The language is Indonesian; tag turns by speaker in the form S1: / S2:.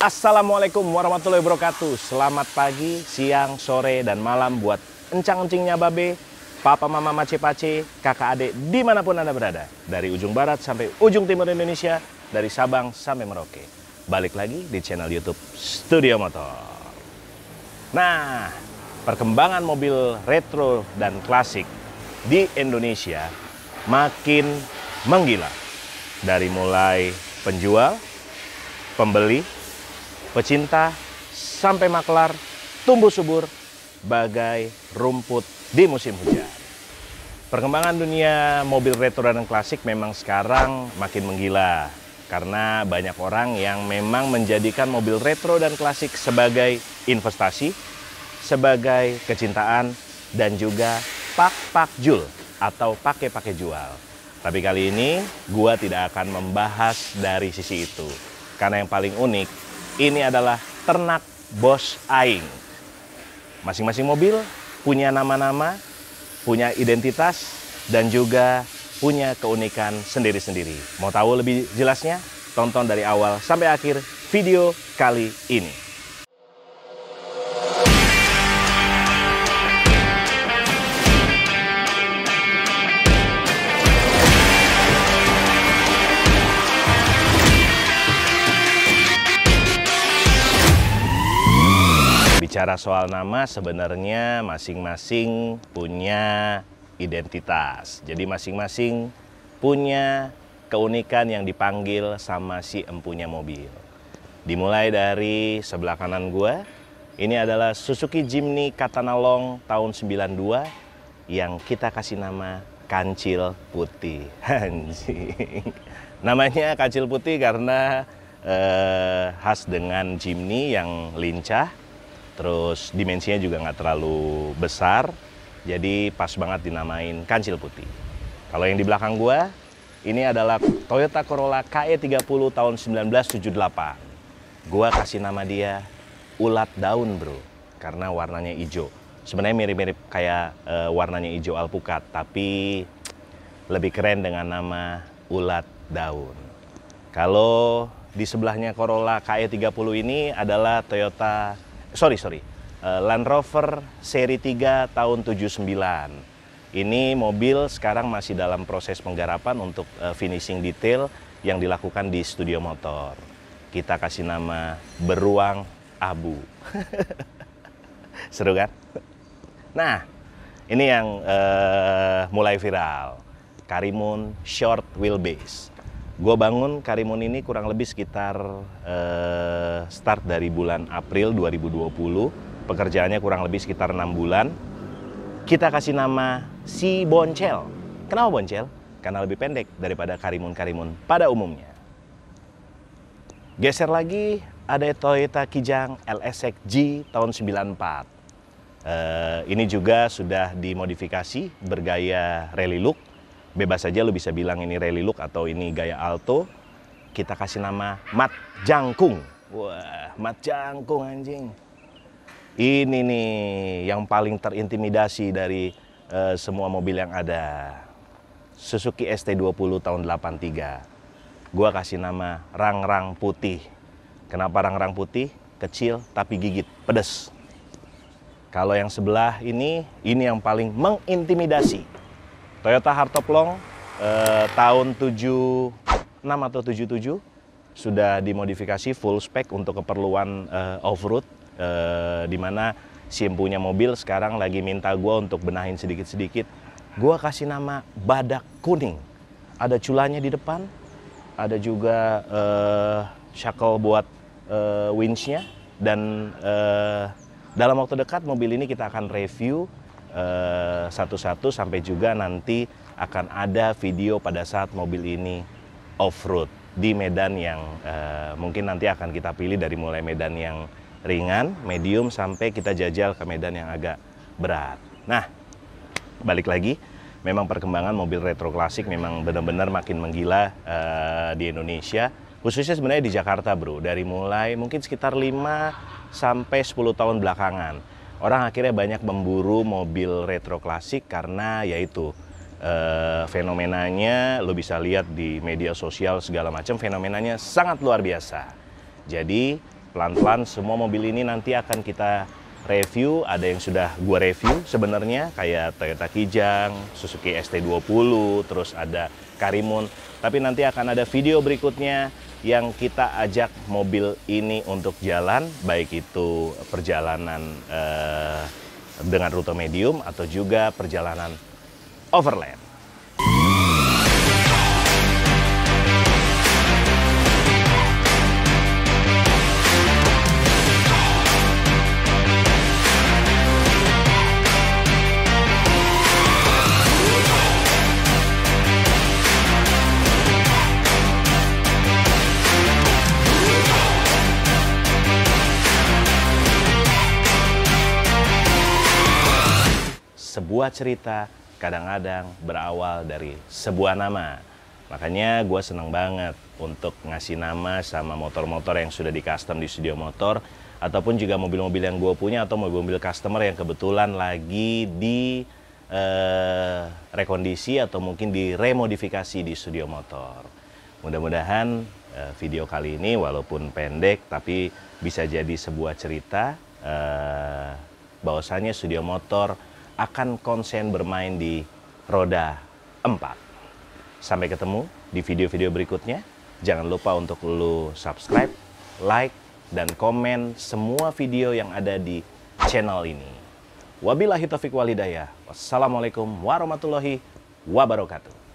S1: Assalamualaikum warahmatullahi wabarakatuh. Selamat pagi, siang, sore, dan malam buat encang-encingnya babe, papa mama mace pace, kakak adik dimanapun Anda berada. Dari ujung barat sampai ujung timur Indonesia, dari Sabang sampai Merauke. Balik lagi di channel Youtube Studio Motor. Nah, perkembangan mobil retro dan klasik di Indonesia makin menggila. Dari mulai penjual, pembeli, pecinta sampai maklar tumbuh subur bagai rumput di musim hujan. Perkembangan dunia mobil retro dan klasik memang sekarang makin menggila karena banyak orang yang memang menjadikan mobil retro dan klasik sebagai investasi, sebagai kecintaan, dan juga pak-pak jul atau pakai-pakai jual. Tapi kali ini gua tidak akan membahas dari sisi itu. Karena yang paling unik ini adalah ternak bos aing. Masing-masing mobil punya nama-nama, punya identitas, dan juga punya keunikan sendiri-sendiri. Mau tahu lebih jelasnya? Tonton dari awal sampai akhir video kali ini. bicara soal nama sebenarnya masing-masing punya identitas. Jadi masing-masing punya keunikan yang dipanggil sama si empunya mobil. Dimulai dari sebelah kanan gua, ini adalah Suzuki Jimny Katana Long tahun 92 yang kita kasih nama Kancil Putih. Anjing. Namanya Kancil Putih karena eh, khas dengan Jimny yang lincah terus dimensinya juga nggak terlalu besar, jadi pas banget dinamain kancil putih. Kalau yang di belakang gua, ini adalah Toyota Corolla KE30 tahun 1978. Gua kasih nama dia ulat daun bro, karena warnanya hijau. Sebenarnya mirip-mirip kayak uh, warnanya hijau alpukat, tapi lebih keren dengan nama ulat daun. Kalau di sebelahnya Corolla KE30 ini adalah Toyota sorry sorry uh, Land Rover seri 3 tahun 79 ini mobil sekarang masih dalam proses penggarapan untuk uh, finishing detail yang dilakukan di studio motor kita kasih nama beruang abu seru kan nah ini yang uh, mulai viral Karimun short wheelbase Gue bangun Karimun ini kurang lebih sekitar uh, start dari bulan April 2020. Pekerjaannya kurang lebih sekitar enam bulan. Kita kasih nama si Boncel. Kenapa Boncel? Karena lebih pendek daripada Karimun-Karimun pada umumnya. Geser lagi ada Toyota Kijang LSX e G tahun 94. Uh, eh, ini juga sudah dimodifikasi bergaya rally look bebas saja lo bisa bilang ini rally look atau ini gaya alto kita kasih nama mat jangkung wah mat jangkung anjing ini nih yang paling terintimidasi dari uh, semua mobil yang ada Suzuki ST20 tahun 83 gua kasih nama rang-rang putih kenapa rang-rang putih kecil tapi gigit pedes kalau yang sebelah ini ini yang paling mengintimidasi Toyota Hartoplong eh, tahun 76 atau 77 sudah dimodifikasi full spec untuk keperluan eh, off-road eh, di mana si mobil sekarang lagi minta gue untuk benahin sedikit-sedikit. Gue kasih nama Badak Kuning. Ada culanya di depan, ada juga eh, shackle buat eh, winchnya dan eh, dalam waktu dekat mobil ini kita akan review Eh, satu-satu sampai juga nanti akan ada video pada saat mobil ini off-road di medan yang uh, mungkin nanti akan kita pilih dari mulai medan yang ringan, medium sampai kita jajal ke medan yang agak berat. Nah, balik lagi, memang perkembangan mobil retro klasik memang benar-benar makin menggila uh, di Indonesia, khususnya sebenarnya di Jakarta, Bro. Dari mulai mungkin sekitar 5 sampai 10 tahun belakangan orang akhirnya banyak memburu mobil retro klasik karena yaitu uh, eh, fenomenanya lo bisa lihat di media sosial segala macam fenomenanya sangat luar biasa. Jadi pelan-pelan semua mobil ini nanti akan kita review, ada yang sudah gue review sebenarnya kayak Toyota Kijang, Suzuki ST20, terus ada Karimun. Tapi nanti akan ada video berikutnya yang kita ajak mobil ini untuk jalan, baik itu perjalanan eh, dengan rute medium atau juga perjalanan overland. sebuah cerita kadang-kadang berawal dari sebuah nama. Makanya gue seneng banget untuk ngasih nama sama motor-motor yang sudah di custom di studio motor ataupun juga mobil-mobil yang gue punya atau mobil-mobil customer yang kebetulan lagi di eh, rekondisi atau mungkin diremodifikasi di studio motor. Mudah-mudahan eh, video kali ini walaupun pendek tapi bisa jadi sebuah cerita eh, bahwasanya studio motor akan konsen bermain di roda 4. Sampai ketemu di video-video berikutnya. Jangan lupa untuk lu subscribe, like, dan komen semua video yang ada di channel ini. Wabillahi taufiq walhidayah. Wassalamualaikum warahmatullahi wabarakatuh.